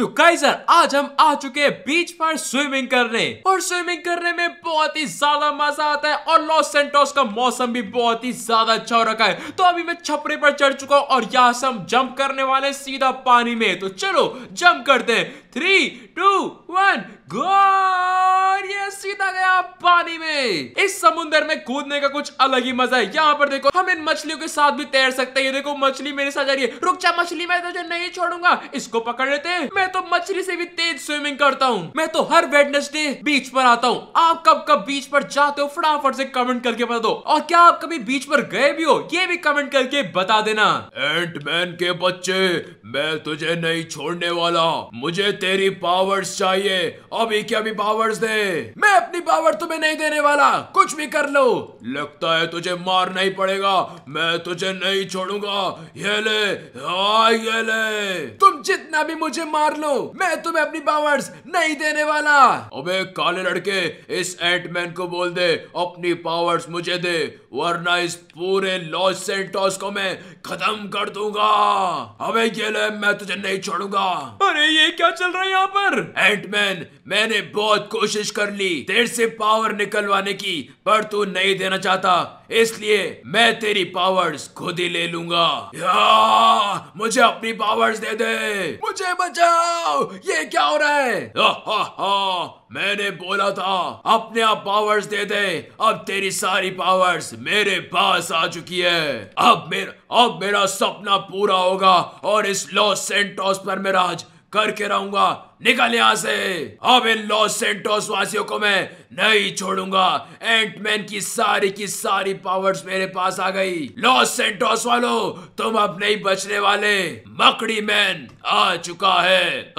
तो काइजर आज हम आ चुके हैं बीच पर स्विमिंग करने और स्विमिंग करने में बहुत ही ज्यादा मजा आता है और लॉस सेंटोस का मौसम भी बहुत ही ज्यादा अच्छा रखा है तो अभी मैं छपरे पर चढ़ चुका हूं और यहां से हम जंप करने वाले सीधा पानी में तो चलो जंप करते हैं थ्री टू वन गोर ये सीधा गया पानी में इस समुद्र में कूदने का कुछ अलग ही मजा है यहाँ पर देखो हम इन मछलियों के साथ भी तैर सकते हैं देखो मछली मेरे साथ जा रही है रुक जा मछली मैं तुझे तो नहीं छोड़ूंगा इसको पकड़ लेते हैं मैं तो मछली से भी तेज स्विमिंग करता हूँ मैं तो हर वेडनेसडे बीच पर आता हूँ आप कब कब बीच पर जाते हो फटाफट से कमेंट करके बता दो और क्या आप कभी बीच पर गए भी हो ये भी कमेंट करके बता देना एंटमैन के बच्चे मैं तुझे नहीं छोड़ने वाला मुझे तेरी पावर्स चाहिए अभी क्या अभी पावर्स दे मैं अपनी पावर तुम्हें नहीं देने वाला कुछ भी कर लो लगता है तुझे मारना ही पड़ेगा मैं तुझे नहीं छोड़ूंगा ये ले हाँ, ये ले तुम जितना भी मुझे मार लो मैं तुम्हें अपनी पावर्स नहीं देने वाला अबे काले लड़के इस एंटमैन को बोल दे अपनी पावर्स मुझे दे वरना इस पूरे लॉस सेंटोस को मैं खत्म कर दूंगा अबे ये ले मैं तुझे नहीं छोड़ूंगा अरे ये क्या चल रहा है यहाँ पर एंटमैन मैंने बहुत कोशिश कर ली तेरे से पावर निकलवाने की पर तू नहीं देना चाहता इसलिए मैं तेरी पावर्स खुद ही ले लूंगा या, मुझे अपनी पावर्स दे दे मुझे बचाओ ये क्या हो रहा है हा, हा, हा, मैंने बोला था अपने आप पावर्स दे दे अब तेरी सारी पावर्स मेरे पास आ चुकी है अब मेरा अब मेरा सपना पूरा होगा और इस लॉस सेंटोस पर मैं राज करके रहूंगा निकल यहाँ से अब इन लॉस सेंटोस वासियों को मैं नहीं छोड़ूंगा एंटमैन की सारी की सारी पावर्स मेरे पास आ गई लॉस सेंटोस वालों तुम अब नहीं बचने वाले मकड़ी मैन आ चुका है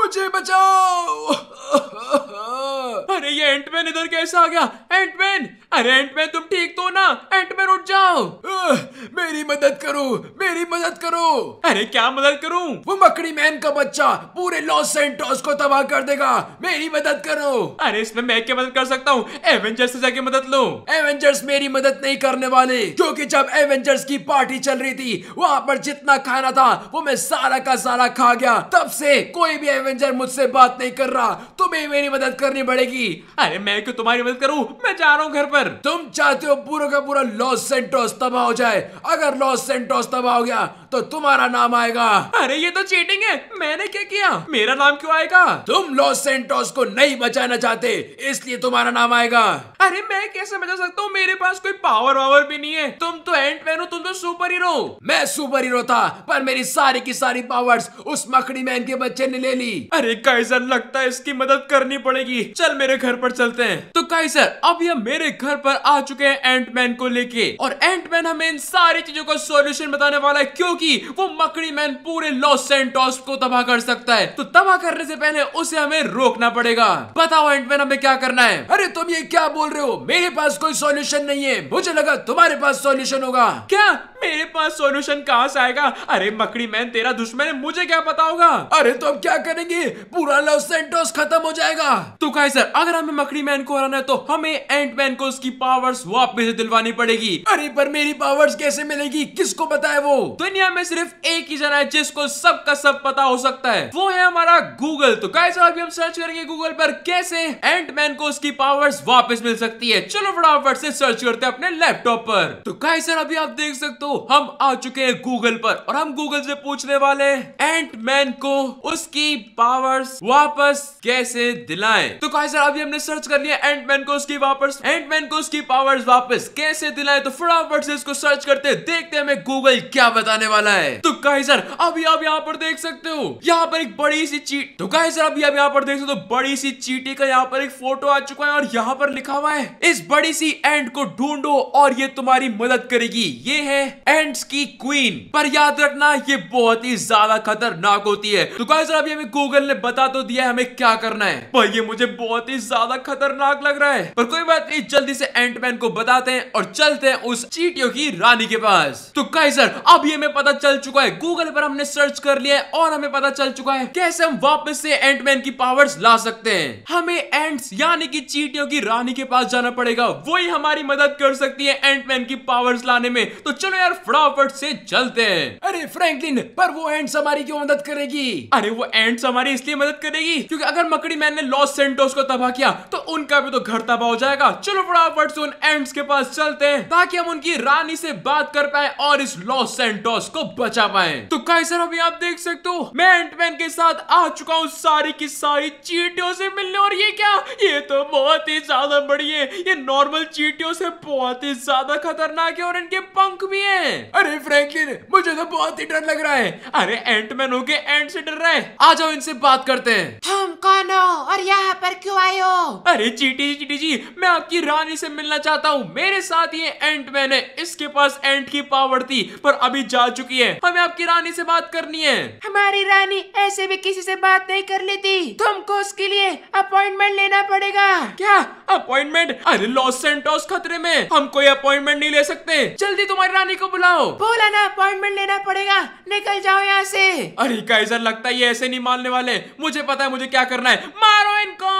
मुझे बचाओ अरे ये एंटमैन इधर कैसे आ गया एंटमैन अरे एंटमैन तुम ठीक तो ना एंटमैन उठ जाओ आ, मेरी मदद करो मेरी मदद करो अरे क्या मदद करूं वो मकड़ी मैन का बच्चा पूरे लॉस सेंटोस को तबाह कर देगा मेरी मदद करो अरे इसमें मैं क्या मदद कर सकता हूँ एवेंजर्स से जाके मदद लो एवेंजर्स मेरी मदद नहीं करने वाले क्योंकि जब एवेंजर्स की पार्टी चल रही थी वहाँ पर जितना खाना था वो मैं सारा का सारा खा गया तब से कोई भी एवेंजर मुझसे बात नहीं कर रहा तुम्हें मेरी मदद करनी पड़ेगी अरे मैं क्यों तुम्हारी मदद करूँ मैं जा रहा हूँ घर पर अगर तुम चाहते हो पूरा का पूरा लॉस सेंटोस तबाह हो जाए अगर लॉस सेंटोस तबाह हो गया तो तुम्हारा नाम आएगा अरे ये तो चीटिंग है मैंने क्या किया मेरा नाम क्यों आएगा तुम लॉस सेंटोस को नहीं बचाना चाहते इसलिए तुम्हारा नाम आएगा अरे मैं कैसे बचा सकता हूँ मेरे पास कोई पावर वावर भी नहीं है तुम तो एंट मैन हो तुम तो सुपर हीरो मैं सुपर हीरो था पर मेरी सारी की सारी पावर उस मकड़ी मैन के बच्चे ने ले ली अरे काइजर लगता है इसकी मदद करनी पड़ेगी चल मेरे घर पर चलते हैं तो काइजर अब यह मेरे घर पर आ चुके हैं एंटमैन को लेके और एंटमैन हमें इन सारी चीजों का सोल्यूशन बताने वाला है क्योंकि क्योंकि वो मकड़ी मैन पूरे लॉस सेंटोस को तबाह कर सकता है तो तबाह करने से पहले उसे हमें रोकना पड़ेगा बताओ एंटमैन हमें क्या करना है अरे तुम ये क्या बोल रहे हो मेरे पास कोई सॉल्यूशन नहीं है मुझे लगा तुम्हारे पास सॉल्यूशन होगा क्या मेरे पास सॉल्यूशन कहाँ से आएगा अरे मकड़ी मैन तेरा दुश्मन है मुझे क्या पता होगा अरे तो अब क्या करेंगे पूरा लॉस सेंटोस खत्म हो जाएगा तो कहे सर अगर हमें मकड़ी मैन को हराना है तो हमें एंट मैन को उसकी पावर्स वापस दिलवानी पड़ेगी अरे पर मेरी पावर्स कैसे मिलेगी किसको बताए वो दुनिया में सिर्फ एक ही जना है जिसको सबका सब पता हो सकता है वो है हमारा गूगल तो गाइस अभी हम सर्च करेंगे गूगल पर कैसे एंटमैन को उसकी पावर्स वापस मिल सकती है चलो फटाफट से सर्च करते हैं अपने लैपटॉप पर तो गाइस सर अभी आप देख सकते हो हम आ चुके हैं गूगल पर और हम गूगल से पूछने वाले एंटमैन को उसकी पावर्स वापस कैसे दिलाएं तो गाइस सर अभी हमने सर्च कर लिया एंटमैन को उसकी वापस एंटमैन को उसकी पावर्स वापस कैसे दिलाएं तो फटाफट से इसको सर्च करते देखते हैं हमें गूगल क्या बताने वाला है तो सर अभी आप यहाँ पर देख सकते हो यहाँ पर एक बड़ी सी चीट तो सर अभी आप यहाँ पर देख सकते हो तो बड़ी सी चीटी का यहाँ पर एक फोटो आ चुका है और यहाँ पर लिखा हुआ है इस बड़ी सी एंड को ढूंढो और ये तुम्हारी मदद करेगी ये है एंड की क्वीन पर याद रखना ये बहुत ही ज्यादा खतरनाक होती है तो सर अभी हमें गूगल ने बता तो दिया है हमें क्या करना है पर ये मुझे बहुत ही ज्यादा खतरनाक लग रहा है पर कोई बात नहीं जल्दी से एंटमैन को बताते हैं और चलते हैं उस चीटियों की रानी के पास तो गाइजर अब ये हमें पता चल चुका है गूगल पर हमने सर्च कर लिया है और हमें पता चल चुका है कैसे हम वापस से एंटमैन की पावर्स ला सकते हैं हमें एंट्स यानी कि चीटियों की रानी के पास जाना पड़ेगा वही हमारी मदद कर सकती है एंटमैन की पावर्स लाने में तो चलो यार फटाफट से चलते हैं अरे फ्रैंकलिन पर वो एंट्स हमारी क्यों मदद करेगी अरे वो एंट्स हमारी इसलिए मदद करेगी क्योंकि अगर मकड़ी मैन ने लॉस सेंटोस को तबाह किया तो उनका भी तो घर तबाह हो जाएगा चलो फटाफट से उन एंट्स के पास चलते हैं ताकि हम उनकी रानी से बात कर पाए और इस लॉस सेंटोस उसको बचा पाए तो कई सर अभी आप देख सकते हो मैं एंटमैन के साथ आ चुका हूँ सारी की सारी चीटियों से मिलने और ये क्या ये तो बहुत ही ज्यादा बड़ी है ये नॉर्मल चीटियों से बहुत ही ज्यादा खतरनाक है और इनके पंख भी है अरे फ्रैंकलिन मुझे तो बहुत ही डर लग रहा है अरे एंटमैन हो के एंट से डर रहा है आ जाओ इनसे बात करते हैं हम कौन हो और यहाँ पर क्यों आए हो अरे चीटी चीटी जी मैं आपकी रानी से मिलना चाहता हूँ मेरे साथ ये एंटमैन है इसके पास एंट की पावर थी पर अभी जा चुका चुकी है हमें आपकी रानी से बात करनी है हमारी रानी ऐसे भी किसी से बात नहीं कर लेती तुमको उसके लिए अपॉइंटमेंट लेना पड़ेगा क्या अपॉइंटमेंट अरे लॉस सेंटोस खतरे में हम कोई अपॉइंटमेंट नहीं ले सकते जल्दी तुम्हारी रानी को बुलाओ बोला ना अपॉइंटमेंट लेना पड़ेगा निकल जाओ यहाँ से अरे काइजर लगता है ये ऐसे नहीं मानने वाले मुझे पता है मुझे क्या करना है मारो इनको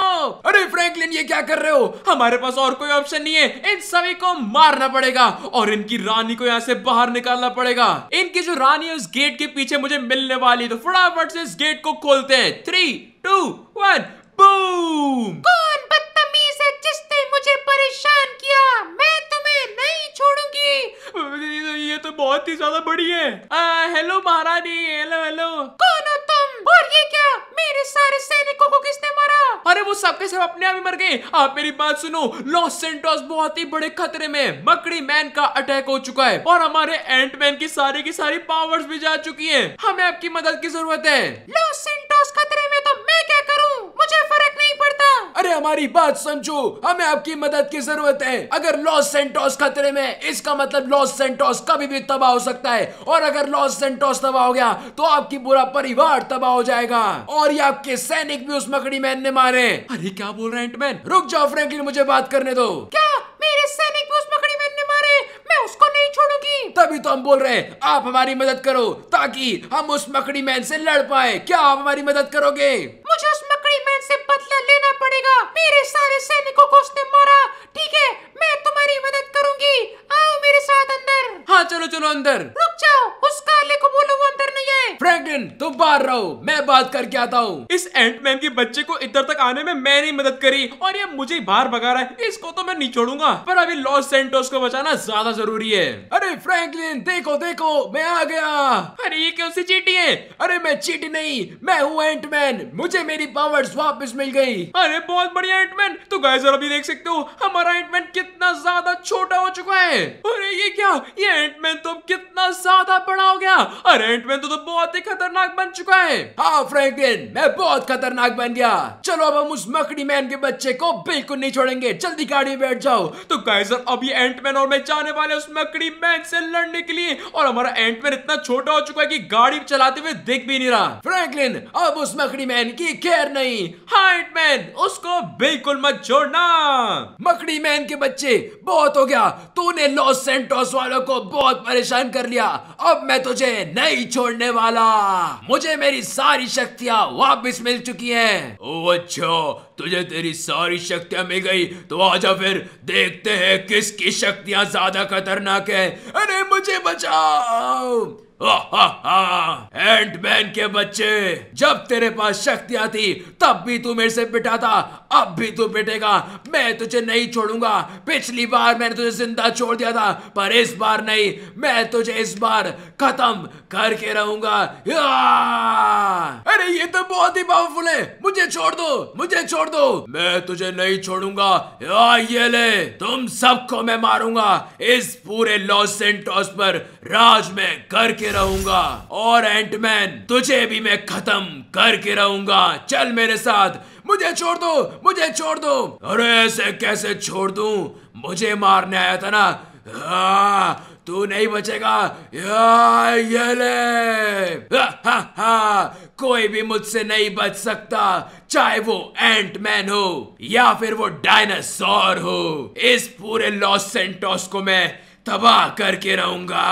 अरे फ्रैंकलिन ये क्या कर रहे हो हमारे पास और कोई ऑप्शन नहीं है इन सभी को मारना पड़ेगा और इनकी रानी को यहाँ से बाहर निकालना पड़ेगा इन की जो रानी है उस गेट के पीछे मुझे मिलने वाली तो फटाफट से इस गेट को खोलते हैं थ्री टू वन बूम कौन बदतमीज है जिसने मुझे परेशान किया मैं तुम्हें नहीं छोड़ूंगी ये तो बहुत ही ज्यादा बड़ी है हेलो महारानी हेलो हेलो कौन? ये क्या मेरे सारे सैनिकों को किसने मारा अरे वो सबके सब अपने आप ही मर गए आप मेरी बात सुनो लॉस सेंटोस बहुत ही बड़े खतरे में मकड़ी मैन का अटैक हो चुका है और हमारे एंट मैन की सारी की सारी पावर्स भी जा चुकी है हमें आपकी मदद की जरूरत है लॉस सेंटोस खतरे में तो मैं क्या कर अरे हमारी बात समझो हमें आपकी मदद की जरूरत है अगर लॉस सेंटोस खतरे में इसका मतलब लॉस सेंटोस कभी भी तबाह हो सकता है और अगर लॉस सेंटोस तबाह हो गया तो आपकी पूरा परिवार तबाह हो जाएगा और ये आपके सैनिक भी उस मकड़ी मैन ने मारे अरे क्या बोल रहे हैं रुक जाओ फ्रेंकलिन मुझे बात करने दो क्या मेरे सैनिक भी उस मकड़ी मैन ने मारे मैं उसको नहीं छोड़ूंगी तभी तो हम बोल रहे हैं आप हमारी मदद करो ताकि हम उस मकड़ी मैन से लड़ पाए क्या आप हमारी मदद करोगे मुझे उस से बदला लेना पड़ेगा मेरे सारे सैनिकों को उसने मारा ठीक है मैं तुम्हारी मदद करूंगी आओ मेरे साथ अंदर हाँ चलो चलो अंदर रुक जाओ उसका लेकिन तुम बाहर रहो मैं बात करके आता हूँ इस एंटमैन के बच्चे को इधर तक आने में मैंने मदद करी और ये मुझे बाहर भगा रहा है इसको तो मैं नहीं छोड़ूंगा पर अभी लॉस सेंटोस को बचाना ज्यादा जरूरी है अरे फ्रैंकलिन देखो देखो मैं आ गया अरे ये क्यों सी चीटी है अरे मैं चीटी नहीं मैं हूँ एंटमैन मुझे मेरी पावर्स वापस मिल गई अरे बहुत बढ़िया एंटमैन तो गाय जरा भी देख सकते हो हमारा एंटमैन कितना ज्यादा छोटा हो चुका है अरे ये क्या ये एंटमैन तो कितना ज्यादा बड़ा हो गया अरे एंटमैन तो, तो बहुत ही खतरनाक बन चुका है हाँ फ्रैंकलिन मैं बहुत खतरनाक बन गया चलो अब हम उस मकड़ी मैन के बच्चे को बिल्कुल नहीं छोड़ेंगे जल्दी गाड़ी में बैठ जाओ तो गाइजर अभी एंटमैन और मैं जाने वाले उस मकड़ी मैन से लड़ने के लिए और हमारा एंटमैन इतना छोटा हो चुका है की गाड़ी चलाते हुए दिख भी नहीं रहा फ्रैंकलिन अब उस मकड़ी मैन की खैर नहीं हाँ एंटमैन उसको बिल्कुल मत छोड़ना मकड़ी मैन के बच्चे बहुत हो गया तूने लॉस सेंटोस वालों को बहुत परेशान कर लिया अब मैं तुझे नहीं छोड़ने वाला मुझे मेरी सारी शक्तियाँ वापस मिल चुकी हैं। ओ अच्छो तुझे तेरी सारी शक्तियां मिल गई तो आजा फिर देखते हैं किसकी शक्तियां ज्यादा खतरनाक है अरे मुझे बचाओ एंटमैन के बच्चे जब तेरे पास शक्तियां थी तब भी तू मेरे से पिटा था अब भी तू पिटेगा मैं तुझे नहीं छोड़ूंगा पिछली बार मैंने तुझे जिंदा छोड़ दिया था पर इस बार नहीं मैं तुझे इस बार खत्म करके रहूंगा अरे ये तो बहुत ही पावरफुल है मुझे छोड़ दो मुझे छोड़ छोड़ दो मैं तुझे नहीं छोड़ूंगा ये ले तुम सबको मैं मारूंगा इस पूरे लॉस एंटोस पर राज में करके रहूंगा और एंटमैन तुझे भी मैं खत्म करके रहूंगा चल मेरे साथ मुझे छोड़ दो मुझे छोड़ दो अरे ऐसे कैसे छोड़ दू मुझे मारने आया था ना आ, तू नहीं बचेगा या, ये ले हा, हा, कोई भी मुझसे नहीं बच सकता चाहे वो एंट मैन हो या फिर वो डायनासोर हो इस पूरे लॉस सेंटोस को मैं तबाह करके रहूंगा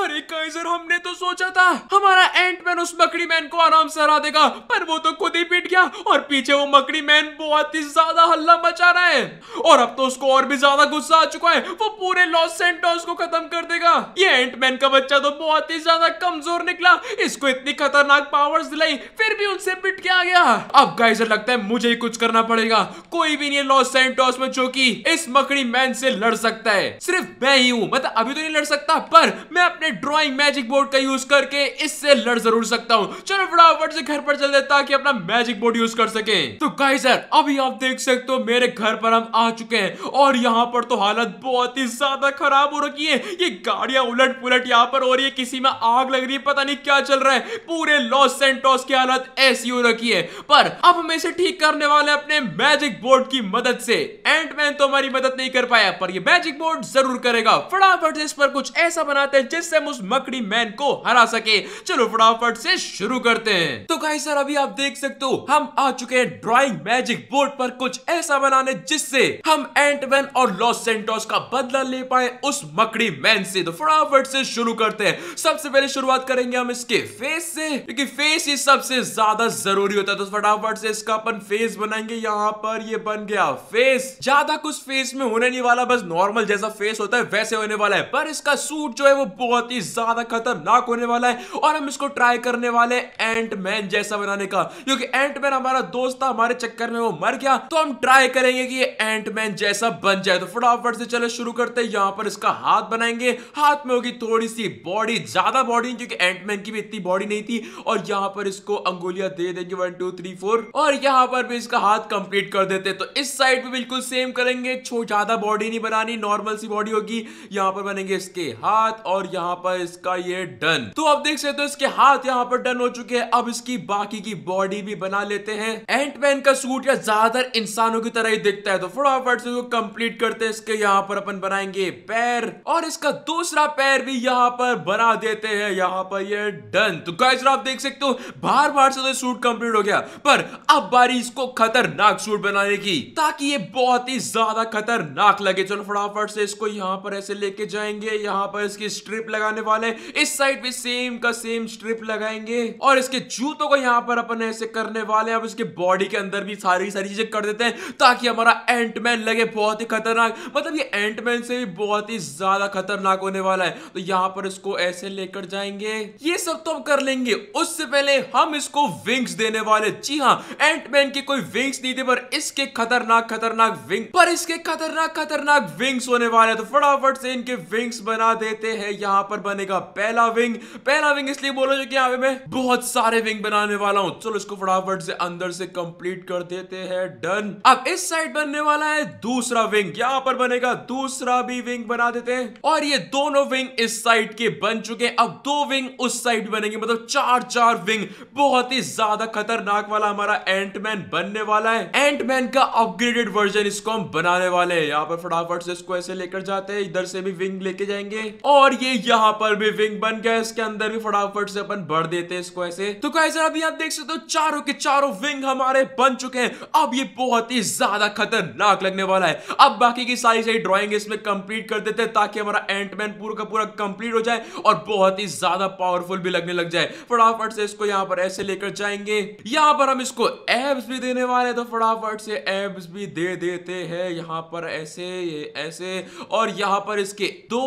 अरे काइजर हमने तो सोचा था हमारा एंट मैन उस मकड़ी मैन को आराम से हरा देगा पर वो तो खुद ही पीट गया और पीछे वो मकड़ी मैन बहुत ही ज्यादा हल्ला मचा रहा है और अब तो उसको और भी ज्यादा गुस्सा आ चुका है वो पूरे लॉस सेंटोस को खत्म कर देगा ये एंट मैन का बच्चा तो बहुत ही ज्यादा कमजोर निकला इसको इतनी खतरनाक पावर्स दिलाई फिर भी उनसे पिट के आ गया अब गाइजर लगता है मुझे ही कुछ करना पड़ेगा कोई भी नहीं लॉस सेंटोस में जो की इस मकड़ी मैन से लड़ सकता है सिर्फ मैं ही नहीं हूं मतलब अभी तो नहीं लड़ सकता पर मैं अपने ड्रॉइंग मैजिक बोर्ड का यूज करके इससे लड़ जरूर सकता हूँ चलो फटाफट से घर पर चल देता ताकि अपना मैजिक बोर्ड यूज कर सके तो कई सर अभी आप देख सकते हो मेरे घर पर हम आ चुके हैं और यहाँ पर तो हालत बहुत ही ज्यादा खराब हो रखी है ये गाड़िया उलट पुलट यहाँ पर हो रही है किसी में आग लग रही है पता नहीं क्या चल रहा है पूरे लॉस सेंटोस की हालत ऐसी हो रखी है पर अब हम इसे ठीक करने वाले अपने मैजिक बोर्ड की मदद से एंटमैन तो हमारी मदद नहीं कर पाया पर ये मैजिक बोर्ड जरूर करेगा फटाफट से इस पर कुछ ऐसा बनाते हैं जिससे हम उस मकड़ी मैन को हरा सके चलो फटाफट से शुरू करते हैं तो गाइस सर अभी आप देख सकते हो हम आ चुके हैं ड्राइंग मैजिक बोर्ड पर कुछ ऐसा बनाने जिससे हम एंटमैन और लॉस सेंटोस का बदला ले पाए उस मकड़ी मैन से तो फटाफट से शुरू करते हैं सबसे पहले शुरुआत करेंगे हम इसके फेस से क्योंकि फेस ही सबसे ज्यादा जरूरी होता है तो फटाफट से इसका अपन फेस बनाएंगे यहाँ पर ये बन गया फेस ज्यादा कुछ फेस में होने नहीं वाला बस नॉर्मल जैसा फेस होता है वैसे कैसे होने वाला है पर इसका सूट जो है वो बहुत ही ज्यादा खतरनाक होने वाला है और हम इसको ट्राई करने वाले एंट मैन जैसा बनाने का क्योंकि एंट मैन हमारा दोस्त था हमारे चक्कर में वो मर गया तो हम ट्राई करेंगे कि ये एंट मैन जैसा बन जाए तो फटाफट से चले शुरू करते हैं यहाँ पर इसका हाथ बनाएंगे हाथ में होगी थोड़ी सी बॉडी ज्यादा बॉडी क्योंकि एंटमैन की भी इतनी बॉडी नहीं थी और यहाँ पर इसको अंगुलियां दे देंगे वन टू थ्री फोर और यहाँ पर भी इसका हाथ कंप्लीट कर देते तो इस साइड भी बिल्कुल सेम करेंगे छो ज्यादा बॉडी नहीं बनानी नॉर्मल सी बॉडी होगी यहाँ पर बनेंगे इसके हाथ और यहाँ पर इसका ये डन तो अब देख सकते हो तो इसके हाथ यहाँ पर डन हो चुके हैं अब इसकी बाकी की बॉडी भी बना लेते हैं एंटमैन का सूट या ज्यादातर इंसानों की तरह ही दिखता है तो फटाफट से इसको कंप्लीट करते हैं इसके यहाँ पर अपन बनाएंगे पैर और इसका दूसरा पैर भी यहाँ पर बना देते हैं यहाँ पर ये डन तो गाइस आप देख सकते हो बार बार से तो सूट कंप्लीट हो गया पर अब बारी इसको खतरनाक सूट बनाने की ताकि ये बहुत ही ज्यादा खतरनाक लगे चलो फटाफट से इसको यहाँ पर ऐसे से लेके जाएंगे यहाँ पर इसकी स्ट्रिप लगाने वाले इस साइड भी सेम का सेम स्ट्रिप लगाएंगे और इसके जूतों को यहाँ पर अपन ऐसे करने वाले अब इसके बॉडी के अंदर भी सारी सारी चीजें कर देते हैं ताकि हमारा एंटमैन लगे बहुत ही खतरनाक मतलब ये एंटमैन से भी बहुत ही ज्यादा खतरनाक होने वाला है तो यहाँ पर इसको ऐसे लेकर जाएंगे ये सब तो हम कर लेंगे उससे पहले हम इसको विंग्स देने वाले जी हाँ एंटमैन की कोई विंग्स नहीं थी पर इसके खतरनाक खतरनाक विंग पर इसके खतरनाक खतरनाक विंग्स होने वाले तो फटाफट शॉट से इनके विंग्स बना देते हैं यहाँ पर बनेगा पहला विंग पहला विंग इसलिए बोला जो यहाँ पे मैं बहुत सारे विंग बनाने वाला हूँ चलो इसको फटाफट से अंदर से कंप्लीट कर देते हैं डन अब इस साइड बनने वाला है दूसरा विंग यहाँ पर बनेगा दूसरा भी विंग बना देते हैं और ये दोनों विंग इस साइड के बन चुके हैं अब दो विंग उस साइड बनेंगे मतलब चार चार विंग बहुत ही ज्यादा खतरनाक वाला हमारा एंटमैन बनने वाला है एंटमैन का अपग्रेडेड वर्जन इसको हम बनाने वाले हैं यहाँ पर फटाफट से इसको ऐसे लेकर जाते हैं इधर इधर से भी विंग लेके जाएंगे और ये यहाँ पर भी विंग बन गया इसके अंदर भी फटाफट से अपन भर देते हैं इसको ऐसे तो कैसे अभी आप देख सकते हो तो चारों के चारों विंग हमारे बन चुके हैं अब ये बहुत ही ज्यादा खतरनाक लगने वाला है अब बाकी की सारी सारी ड्रॉइंग इसमें कंप्लीट कर देते हैं ताकि हमारा एंटमैन पूरा का पूरा कंप्लीट हो जाए और बहुत ही ज्यादा पावरफुल भी लगने लग जाए फटाफट से इसको यहाँ पर ऐसे लेकर जाएंगे यहाँ पर हम इसको एब्स भी देने वाले हैं तो फटाफट से एब्स भी दे देते हैं यहाँ पर ऐसे ये ऐसे और यहाँ पर पर इसके दो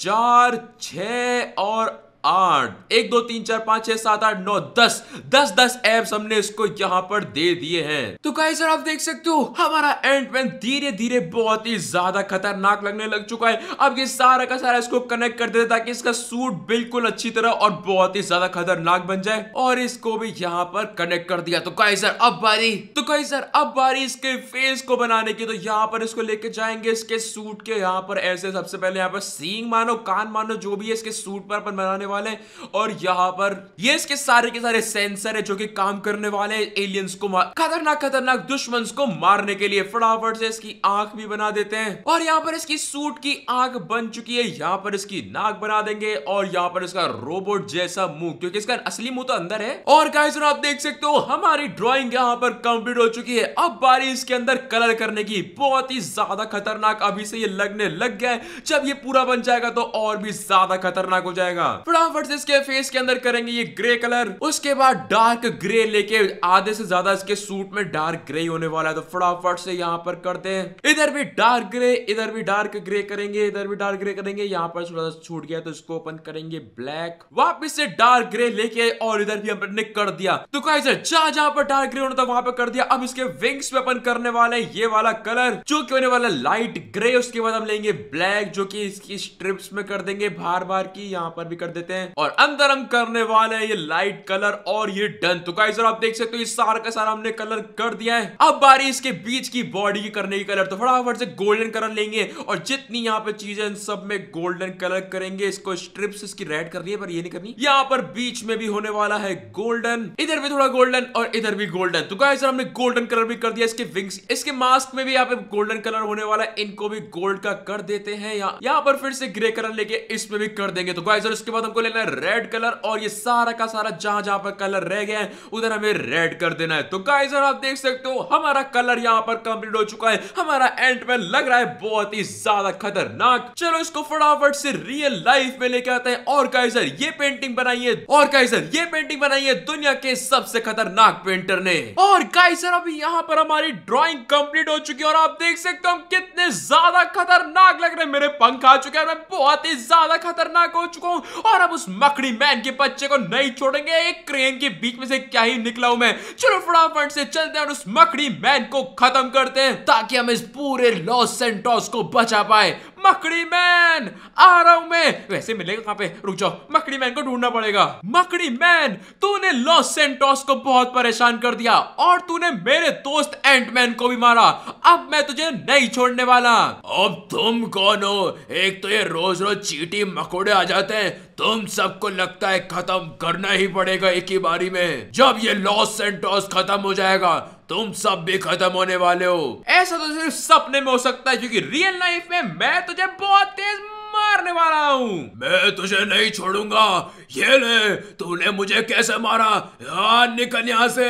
चार छ और आठ एक दो तीन चार पांच छह सात आठ नौ दस दस दस एप्स हमने इसको यहाँ पर दे दिए हैं तो कहीं सर आप देख सकते हो हमारा एंटमैन धीरे धीरे बहुत ही ज्यादा खतरनाक लगने लग चुका है अब ये सारा का सारा इसको कनेक्ट कर देते ताकि इसका सूट बिल्कुल अच्छी तरह और बहुत ही ज्यादा खतरनाक बन जाए और इसको भी यहाँ पर कनेक्ट कर दिया तो कहीं सर अब बारी तो कहीं सर अब बारी इसके फेस को बनाने की तो यहाँ पर इसको लेके जाएंगे इसके सूट के यहाँ पर ऐसे सबसे पहले यहाँ पर सींग मानो कान मानो जो भी है इसके सूट पर अपन बनाने वाले हैं और यहाँ पर ये इसके सारे के सारे सेंसर है जो कि काम करने वाले हैं एलियंस को खतरनाक खतरनाक दुश्मन को मारने के लिए फटाफट से इसकी आंख भी बना देते हैं और यहाँ पर इसकी सूट की आंख बन चुकी है यहाँ पर इसकी नाक बना देंगे और यहाँ पर इसका रोबोट जैसा मुंह क्योंकि इसका असली मुंह तो अंदर है और गाइस आप देख सकते हो हमारी ड्रॉइंग यहाँ पर कंप्लीट हो चुकी है अब बारी इसके अंदर कलर करने की बहुत ही ज्यादा खतरनाक अभी से ये लगने लग गया है जब ये पूरा बन जाएगा तो और भी ज्यादा खतरनाक हो जाएगा फटाफट से इसके फेस के अंदर करेंगे ये ग्रे कलर उसके बाद डार्क ग्रे लेके आधे से ज्यादा इसके सूट में डार्क ग्रे होने वाला है तो फटाफट से यहाँ पर करते हैं इधर भी डार्क ग्रे इधर भी डार्क ग्रे करेंगे इधर भी डार्क ग्रे करेंगे यहाँ पर थोड़ा सा छूट गया तो इसको ओपन करेंगे ब्लैक वापिस से डार्क ग्रे लेके और इधर भी हमने कर दिया तो गाइस जहां जहां पर डार्क ग्रे होना था वहां पर कर दिया अब इसके विंग्स पे अपन करने वाले ये वाला कलर जो की होने वाला लाइट ग्रे उसके बाद हम लेंगे ब्लैक जो की इसकी स्ट्रिप्स में कर देंगे बार बार की यहाँ पर भी कर देते लेते हैं और अंदर हम करने वाले हैं ये लाइट कलर और ये डन तो गाइस और आप देख सकते हो इस सारा का सारा हमने कलर कर दिया है अब बारी इसके बीच की बॉडी की करने की कलर तो फटाफट से गोल्डन कलर लेंगे और जितनी यहाँ पे चीजें सब में गोल्डन कलर करेंगे इसको स्ट्रिप्स इसकी रेड करनी है पर ये नहीं करनी यहाँ पर बीच में भी होने वाला है गोल्डन इधर भी थोड़ा गोल्डन और इधर भी गोल्डन तो गाइस हमने गोल्डन कलर भी कर दिया इसके विंग्स इसके मास्क में भी यहाँ पे गोल्डन कलर होने वाला है इनको भी गोल्ड का कर देते हैं यहाँ पर फिर से ग्रे कलर लेके इसमें भी कर देंगे तो गाइस इसके बाद हमको लेना है रेड कलर और ये सारा का सारा जहां जहां पर कलर रह गया है उधर हमें रेड कर देना है तो गाइस आप देख सकते हो हमारा कलर यहाँ पर कंप्लीट हो चुका है हमारा एंड में लग रहा है बहुत ही ज्यादा खतरनाक चलो इसको फटाफट से रियल लाइफ में लेके आते हैं और काइजर ये पेंटिंग बनाई है और काइजर ये पेंटिंग बनाई है दुनिया के सबसे खतरनाक पेंटर ने और काइजर अभी यहाँ पर हमारी ड्रॉइंग कंप्लीट हो चुकी है और आप देख सकते हो कितने ज्यादा खतरनाक लग रहे मेरे पंख आ चुके हैं मैं बहुत ही ज्यादा खतरनाक हो चुका हूँ और अब उस मकड़ी मैन के बच्चे को नहीं छोड़ेंगे एक क्रेन के बीच में से क्या ही निकला हूं मैं चलो फटाफट से चलते हैं और उस मकड़ी मैन को खत्म करते हैं ताकि हम इस पूरे लॉस सेंटोस को बचा पाए मकड़ी मैन आ रहा हूं मैं वैसे मिलेगा कहां पे रुक जाओ मकड़ी मैन को ढूंढना पड़ेगा मकड़ी मैन तूने लॉस सेंटोस को बहुत परेशान कर दिया और तूने मेरे दोस्त एंटमैन को भी मारा अब मैं तुझे नहीं छोड़ने वाला अब तुम कौन हो एक तो ये रोज रोज चीटी मकोड़े आ जाते हैं तुम सबको लगता है खत्म करना ही पड़ेगा एक ही बारी में जब ये लॉस सेंटोस खत्म हो जाएगा तुम सब भी खत्म होने वाले हो ऐसा तो सिर्फ सपने में हो सकता है क्योंकि रियल लाइफ में मैं तुझे बहुत तेज मारने वाला हूँ मैं तुझे नहीं छोड़ूंगा ये ले तूने मुझे कैसे मारा यार हाँ, निकल यहाँ से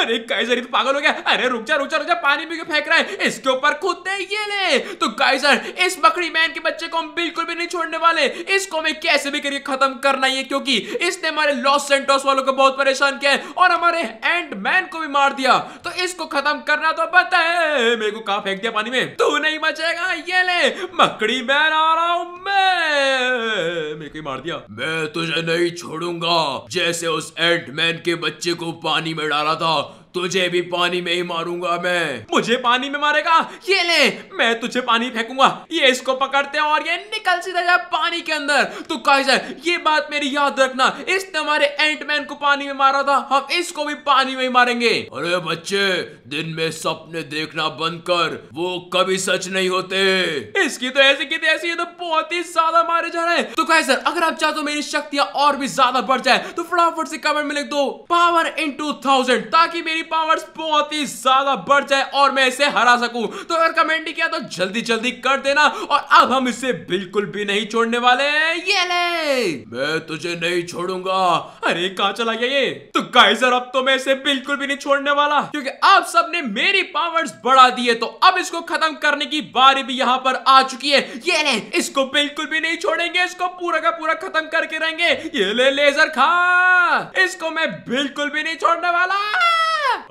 अरे काइजर तो पागल हो गया अरे रुक जा रुक जा रुक जा पानी पी के फेंक रहा है इसके ऊपर खुद दे ये ले तो काइजर इस बकरी मैन के बच्चे को हम बिल्कुल भी नहीं छोड़ने वाले इसको हमें कैसे भी करके खत्म करना ही है क्योंकि इसने हमारे लॉस सेंटोस वालों को बहुत परेशान किया है और हमारे एंड मैन को भी मार दिया तो इसको खत्म करना तो पता है मेरे को कहा फेंक दिया पानी में तू नहीं बचेगा ये ले मकड़ी मैन आ रहा हूं मैं ही मार दिया मैं तुझे नहीं छोड़ूंगा जैसे उस एंटमैन के बच्चे को पानी में डाला था तुझे भी पानी में ही मारूंगा मैं मुझे पानी में मारेगा ये ले मैं तुझे पानी फेंकूंगा ये इसको पकड़ते हैं और ये निकल सीधा जाए पानी के अंदर तो काइजर ये बात मेरी याद रखना इसने हमारे एंटमैन को पानी में मारा था हम इसको भी पानी में ही मारेंगे अरे बच्चे दिन में सपने देखना बंद कर वो कभी सच नहीं होते इसकी तो ऐसी की ऐसी तो बहुत ही ज्यादा मारे जा रहे हैं तो काइजर अगर आप चाहते हो मेरी शक्तियाँ और भी ज्यादा बढ़ जाए तो फटाफट से कमेंट में लिख दो पावर इन टू थाउजेंड ताकि मेरी पावर्स बहुत ही ज्यादा बढ़ जाए और मैं इसे हरा सकूं तो अगर कमेंट नहीं किया तो जल्दी जल्दी कर देना और अब हम इसे बिल्कुल भी नहीं छोड़ने वाले ये ले मैं तुझे नहीं छोड़ूंगा अरे कहा चला गया ये तो गाइजर अब तो मैं इसे बिल्कुल भी नहीं छोड़ने वाला क्योंकि आप सबने मेरी पावर्स बढ़ा दी तो अब इसको खत्म करने की बारी भी यहाँ पर आ चुकी है ये ले इसको बिल्कुल भी नहीं छोड़ेंगे इसको पूरा का पूरा खत्म करके रहेंगे ये ले लेजर खा इसको मैं बिल्कुल भी नहीं छोड़ने वाला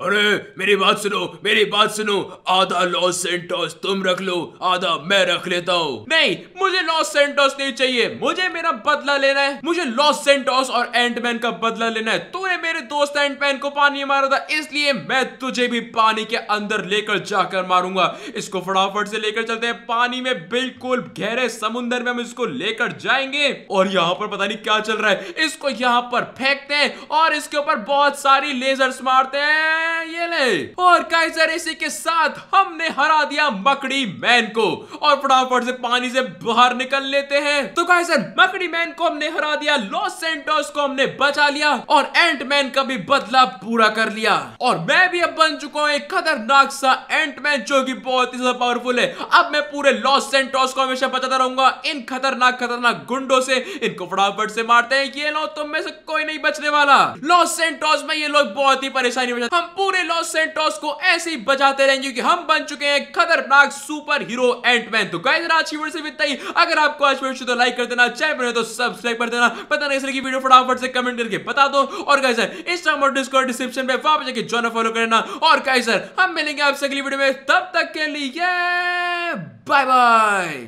अरे मेरी बात सुनो मेरी बात सुनो आधा लॉस सेंटोस तुम रख लो आधा मैं रख लेता हूँ नहीं मुझे लॉस सेंटोस नहीं चाहिए मुझे मेरा बदला लेना है मुझे लॉस सेंटोस और एंटमैन का बदला लेना है तूने मेरे दोस्त एंटमैन को पानी मारा था इसलिए मैं तुझे भी पानी के अंदर लेकर जाकर मारूंगा इसको फटाफट से लेकर चलते हैं पानी में बिल्कुल गहरे समुन्द्र में हम इसको लेकर जाएंगे और यहाँ पर पता नहीं क्या चल रहा है इसको यहाँ पर फेंकते हैं और इसके ऊपर बहुत सारी लेजर्स मारते हैं ये ले और काइजर इसी के साथ हमने हरा दिया मकड़ी मैन को और फटाफट से पानी से बाहर निकल लेते हैं तो काइजर मकड़ी मैन को हमने हरा दिया लॉस सेंटोस को हमने बचा लिया और एंट मैन का भी बदला पूरा कर लिया और मैं भी अब बन चुका हूँ एक खतरनाक सा एंट मैन जो की बहुत ही ज्यादा पावरफुल है अब मैं पूरे लॉस सेंटोस को हमेशा बचाता रहूंगा इन खतरनाक खतरनाक गुंडो से इनको फटाफट से मारते हैं ये लो तुम में से कोई नहीं बचने वाला लॉस सेंटोस में ये लोग बहुत ही परेशानी में हम पूरे लॉस सेंटोस को ऐसे ही बजाते रहेंगे क्योंकि हम बन चुके हैं खतरनाक सुपर हीरो एंटमैन तो गाइस आज की वीडियो से इतना ही अगर आपको आज वीडियो तो लाइक कर देना चैनल पर तो सब्सक्राइब कर देना पता नहीं की वीडियो फटाफट से कमेंट करके बता दो और गाइस इंस्टाग्राम और डिस्कॉर्ड डिस्क्रिप्शन में वहां जाके जॉन फॉलो करना और गाइस हम मिलेंगे आपसे अगली वीडियो में तब तक के लिए बाय बाय